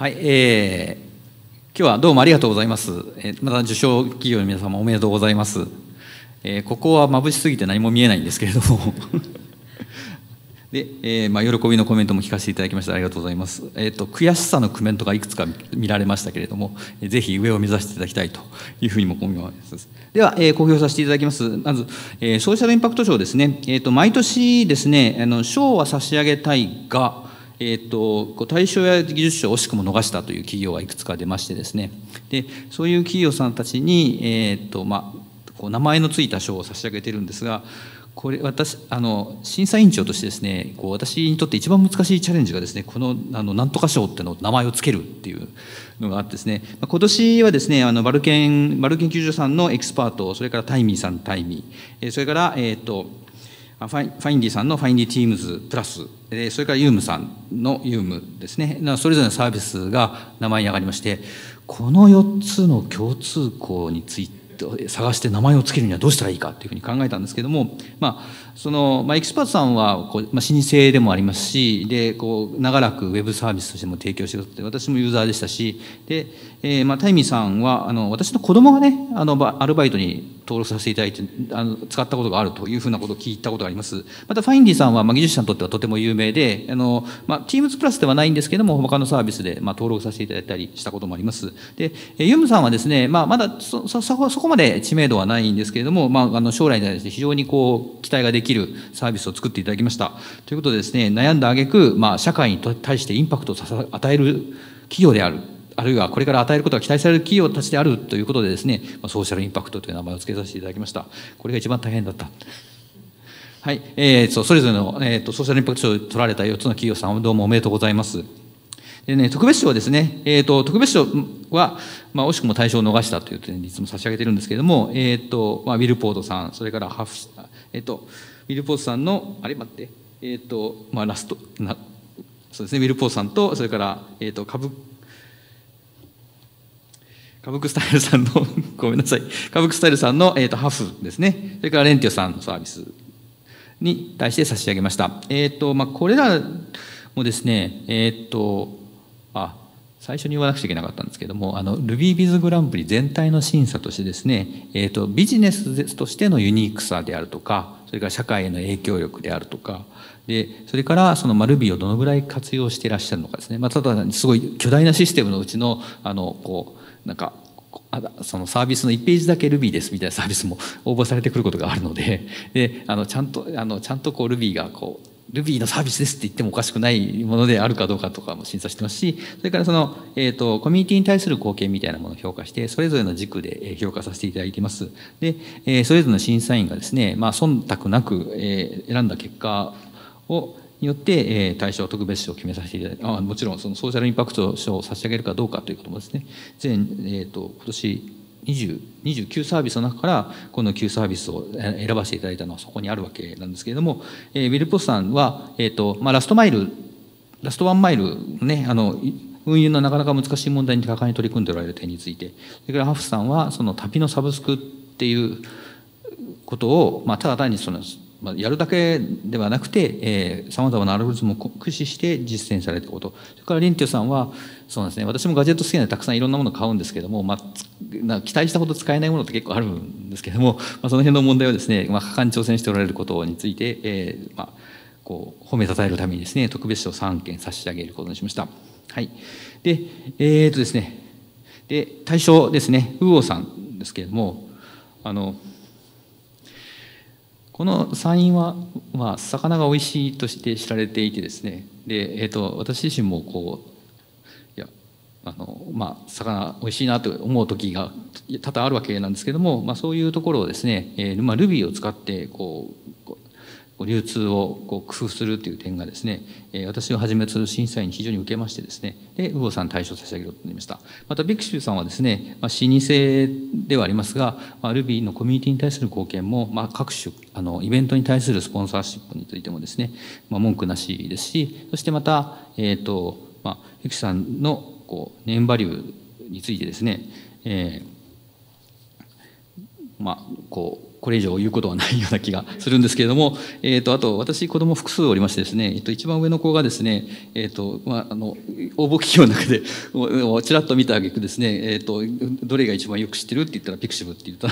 はい、えー、今日はどうもありがとうございます。えまた受賞企業の皆様おめでとうございます。えー、ここは眩しすぎて何も見えないんですけれども で、えー、まあ、喜びのコメントも聞かせていただきましてありがとうございます。えっ、ー、と悔しさのコメントがいくつか見られましたけれども、えー、ぜひ上を目指していただきたいというふうにも思います。では、えー、公表させていただきます。まず、えー、ソーシャルインパクト賞ですね。えっ、と毎年ですね、あの賞は差し上げたいが。えーと、対象や技術賞を惜しくも逃したという企業がいくつか出ましてですねでそういう企業さんたちに、えーとまあ、こう名前の付いた賞を差し上げてるんですがこれ私あの審査委員長としてですねこう私にとって一番難しいチャレンジがですねこのあのなんとか賞っての名前を付けるっていうのがあってですね今年はですねあのバルケンバルケン救助さんのエキスパートそれからタイミーさんタイミーそれからえっ、ー、とファインディさんのファインディティームズプラス、それからユームさんのユームですね、それぞれのサービスが名前に上がりまして、この4つの共通項について、探して名前を付けるにはどうしたらいいかというふうに考えたんですけども、まあ、その、まあ、エキスパートさんはこう、まあ、老舗でもありますし、で、こう、長らくウェブサービスとしても提供してくださって、私もユーザーでしたし、で、えー、まあ、タイミーさんは、あの、私の子供がね、あの、アルバイトに登録させていただいてあの使ったことがあるというふうなことを聞いたことがありますまたファインディさんは、まあ、技術者にとってはとても有名であの、まあ、Teams プラスではないんですけども他のサービスで、まあ、登録させていただいたりしたこともありますでユムさんはですね、まあ、まだそそそこまで知名度はないんですけれども、まあ、あの将来に対して非常にこう期待ができるサービスを作っていただきましたということでですね悩んだ挙句、まあ社会に対してインパクトを与える企業であるあるいはこれから与えることが期待される企業たちであるということでですね、ソーシャルインパクトという名前を付けさせていただきました。これが一番大変だった。はい、えー、そうそれぞれの、えーと、ソーシャルインパクトを取られた4つの企業さん、どうもおめでとうございます。でね、特別賞はですね、えーと、特別賞は、まあ、惜しくも対象を逃したという点にいつも差し上げてるんですけれども、えーとまあ、ウィルポードさん、それからハフ、えーと、ウィルポードさんの、あれ待って、えーとまあ、ラストな、そうですね、ウィルポードさんと、それから、えー、と株歌舞伎スタイルさんのごめんなさい、歌舞伎スタイルさんの、えーと、とハフですね、それからレンティオさんのサービスに対して差し上げました。えっ、ー、と、まあ、これらもですね、えっ、ー、と、あ、最初に言わなくちゃいけなかったんですけども、あの、RubyBiz グランプリ全体の審査としてですね、えっ、ー、と、ビジネスとしてのユニークさであるとか、それから社会への影響力であるとかでそれからそのマルビーをどのぐらい活用していらっしゃるのかですね、まあ、ただすごい巨大なシステムのうちのあのこうなんかそのサービスの1ページだけルビーですみたいなサービスも応募されてくることがあるのでであのちゃんとあのちゃんとこうルビーがこう Ruby のサービスですって言ってもおかしくないものであるかどうかとかも審査してますし、それからその、えっ、ー、と、コミュニティに対する貢献みたいなものを評価して、それぞれの軸で評価させていただいています。で、えー、それぞれの審査員がですね、まあ、忖度なく、えー、選んだ結果を、によって、えー、対象特別賞を決めさせていただいて、あもちろんそのソーシャルインパクト賞を差し上げるかどうかということもですね、全、えっ、ー、と、今年20 29サービスの中からこの9サービスを選ばせていただいたのはそこにあるわけなんですけれども、えー、ウィル・ポスさんは、えーとまあ、ラストマイルラストワンマイルねあの運輸のなかなか難しい問題に果敢に取り組んでおられる点についてそれからハフさんはその旅のサブスクっていうことを、まあ、ただ単にそのまあ、やるだけではなくてさまざまなアルゴリズムを駆使して実践されたることそれからリンティオさんはそうですね私もガジェット好きなのでたくさんいろんなものを買うんですけども、まあ、期待したほど使えないものって結構あるんですけども、まあ、その辺の問題をですね、まあ、果敢に挑戦しておられることについて、えーまあ、こう褒めたたえるためにですね特別賞3件差し上げることにしました。はい、でえー、っとですねで対象ですねウーオさんですけれどもあのこの山陰は、まあ、魚が美味しいとして知られていてですねで、えーと、私自身もこういやあの、まあ、魚美味しいなと思う時が多々あるわけなんですけども、まあ、そういうところをですね、えーまあ、ルビーを使ってこう流通をこう工夫するという点がですね、私をはじめとする審査員に非常に受けましてですね、で、右往さん対象差し上げるうとになりました。また、ビクシュさんはですね、まあ、老舗ではありますが、まあ、Ruby のコミュニティに対する貢献も、まあ、各種、あの、イベントに対するスポンサーシップについてもですね、まあ、文句なしですし、そしてまた、えっ、ー、と、まあ、ビクシュさんの、こう、ネームバリューについてですね、えー、まあ、こう、これ以上言うことはないような気がするんですけれども、えーと、あと私子供複数おりましてですね、えっと、一番上の子がですね、えーとまあ、あの応募企業の中でちらっと見たあげくですね、えーと「どれが一番よく知ってる?」って言ったら「ピクシブ」って言った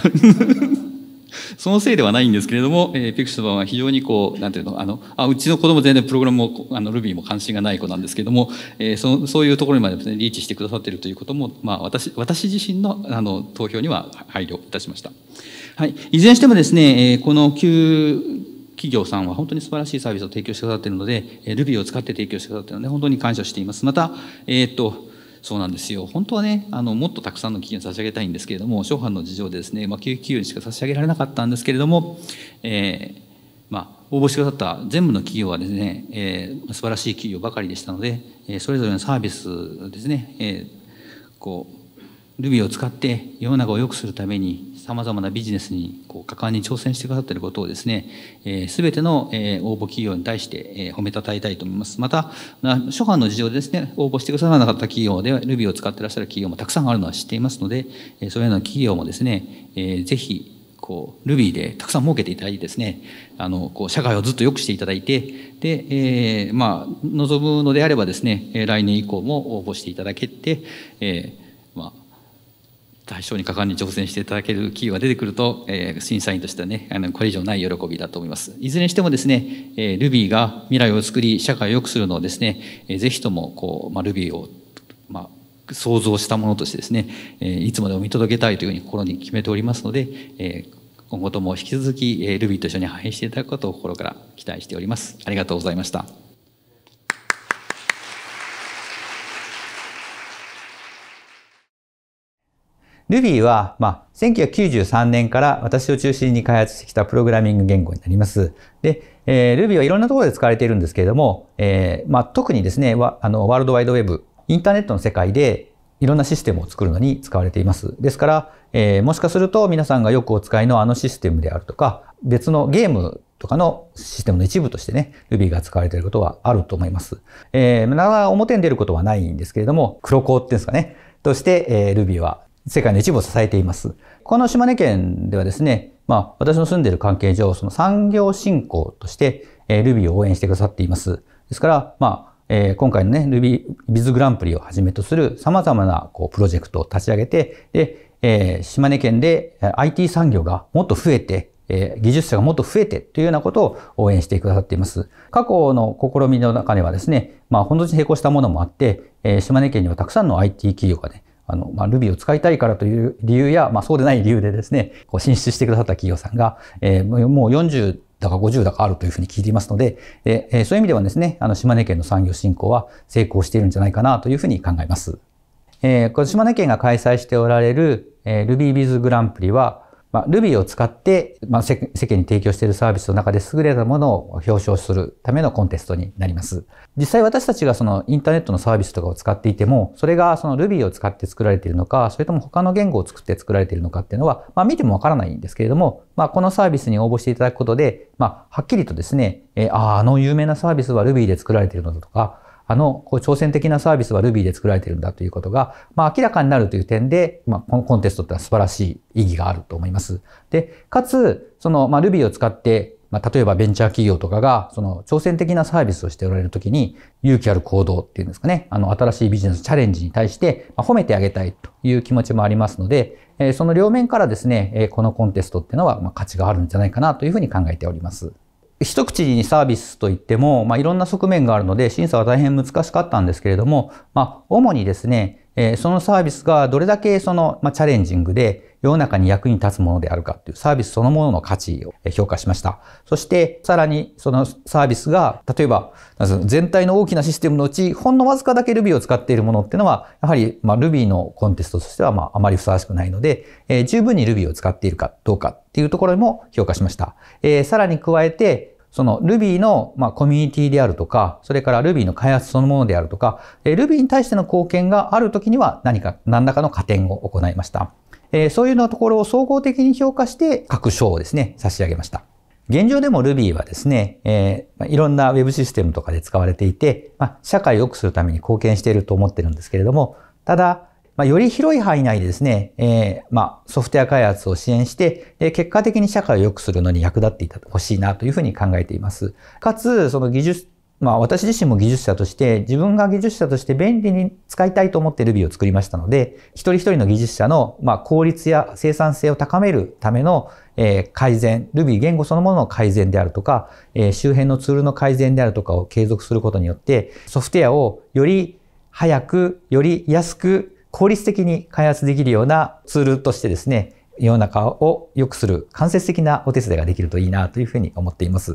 そのせいではないんですけれども、えー、ピクシブは非常にこう、なんていうの、あの、あうちの子供全然プログラムも、あの、Ruby も関心がない子なんですけれども、えー、そそういうところにまで、ね、リーチしてくださっているということも、まあ、私、私自身の、あの、投票には配慮いたしました。はい、いずれにしてもですね、この旧企業さんは本当に素晴らしいサービスを提供してくださっているので、Ruby を使って提供してくださっているので、本当に感謝しています。また、えー、っと、そうなんですよ。本当はね、あの、もっとたくさんの企業に差し上げたいんですけれども、初版の事情でですね、まあ、企業にしか差し上げられなかったんですけれども、えー、ま応募してくださった全部の企業はですね、えー、素晴らしい企業ばかりでしたので、えー、それぞれのサービスですね、えー、こう、Ruby を使って世の中を良くするために様々なビジネスにこう果敢に挑戦してくださっていることをですね、す、え、べ、ての、え応募企業に対して、え褒めたたえたいと思います。また、諸般の事情でですね、応募してくださらなかった企業で Ruby を使っていらっしゃる企業もたくさんあるのは知っていますので、えそういうような企業もですね、えー、ぜひこう、Ruby でたくさん儲けていただいてですね、あの、こう、社会をずっと良くしていただいて、で、えー、まあ、望むのであればですね、来年以降も応募していただけて、えー対象に果敢に挑戦していただける企業が出てくると、えー、審査員としてはね、あの、これ以上ない喜びだと思います。いずれにしてもですね、えー、Ruby が未来を作り、社会を良くするのをですね、えー、ぜひとも、こう、まあ、Ruby を、まあ、想像したものとしてですね、えー、いつまでも見届けたいというふうに心に決めておりますので、えー、今後とも引き続き、えー、Ruby と一緒に反映していただくことを心から期待しております。ありがとうございました。Ruby は、まあ、1993年から私を中心に開発してきたプログラミング言語になります。で、えー、Ruby はいろんなところで使われているんですけれども、えー、まあ、特にですね、あのワールドワイドウェブ、インターネットの世界でいろんなシステムを作るのに使われています。ですから、えー、もしかすると皆さんがよくお使いのあのシステムであるとか、別のゲームとかのシステムの一部としてね、Ruby が使われていることはあると思います。えー、なかなか表に出ることはないんですけれども、黒子っていうんですかね、として、えー、Ruby は世界の一部を支えています。この島根県ではですね、まあ、私の住んでいる関係上、その産業振興として、えー、Ruby を応援してくださっています。ですから、まあ、えー、今回のね、Ruby Biz グランプリをはじめとする様々なこうプロジェクトを立ち上げて、で、えー、島根県で IT 産業がもっと増えて、え技術者がもっと増えてというようなことを応援してくださっています。過去の試みの中ではですね、まあ、本当に並行したものもあって、え島根県にはたくさんの IT 企業がね、あの、まあ、Ruby を使いたいからという理由や、まあ、そうでない理由でですね、こう進出してくださった企業さんが、えー、もう40だか50だかあるというふうに聞いていますので、えー、そういう意味ではですね、あの、島根県の産業振興は成功しているんじゃないかなというふうに考えます。えー、これ島根県が開催しておられる、えー、Ruby Biz グランプリは、まあ、Ruby を使って、まあ、世間に提供しているサービスの中で優れたものを表彰するためのコンテストになります。実際私たちがそのインターネットのサービスとかを使っていても、それがその Ruby を使って作られているのか、それとも他の言語を作って作られているのかっていうのは、まあ、見てもわからないんですけれども、まあ、このサービスに応募していただくことで、まあ、はっきりとですね、えー、ああ、あの有名なサービスは Ruby で作られているのだとか、あの、こう挑戦的なサービスは Ruby で作られているんだということが、まあ、明らかになるという点で、まあ、このコンテストってのは素晴らしい意義があると思います。で、かつ、その、まあ、Ruby を使って、まあ、例えばベンチャー企業とかが、その挑戦的なサービスをしておられるときに、勇気ある行動っていうんですかね、あの、新しいビジネスチャレンジに対して、まあ、褒めてあげたいという気持ちもありますので、えその両面からですね、えこのコンテストっていうのは、ま価値があるんじゃないかなというふうに考えております。一口にサービスといっても、まあ、いろんな側面があるので審査は大変難しかったんですけれども、まあ、主にですね、えそのサービスがどれだけその、まチャレンジングで世の中に役に立つものであるかっていうサービスそのものの価値を評価しました。そしてさらにそのサービスが例えば全体の大きなシステムのうちほんのわずかだけ Ruby を使っているものっていうのはやはりま Ruby のコンテストとしてはまあまりふさわしくないので、え十分に Ruby を使っているかどうかっていうところも評価しました。えさらに加えてその Ruby の、まあ、コミュニティであるとか、それから Ruby の開発そのものであるとか、え Ruby に対しての貢献があるときには何か、何らかの加点を行いました。えー、そういうようなところを総合的に評価して各賞をですね、差し上げました。現状でも Ruby はですね、えー、いろんな Web システムとかで使われていて、まあ、社会を良くするために貢献していると思ってるんですけれども、ただ、まあ、より広い範囲内でですね、えー、まあ、ソフトウェア開発を支援して、で、結果的に社会を良くするのに役立っていたほしいなというふうに考えています。かつ、その技術、まあ、私自身も技術者として、自分が技術者として便利に使いたいと思って Ruby を作りましたので、一人一人の技術者の、まあ、効率や生産性を高めるための、えー、改善、Ruby 言語そのものの改善であるとか、えー、周辺のツールの改善であるとかを継続することによって、ソフトウェアをより早く、より安く、効率的に開発できるようなツールとしてですね、世の中を良くする間接的なお手伝いができるといいなというふうに思っています。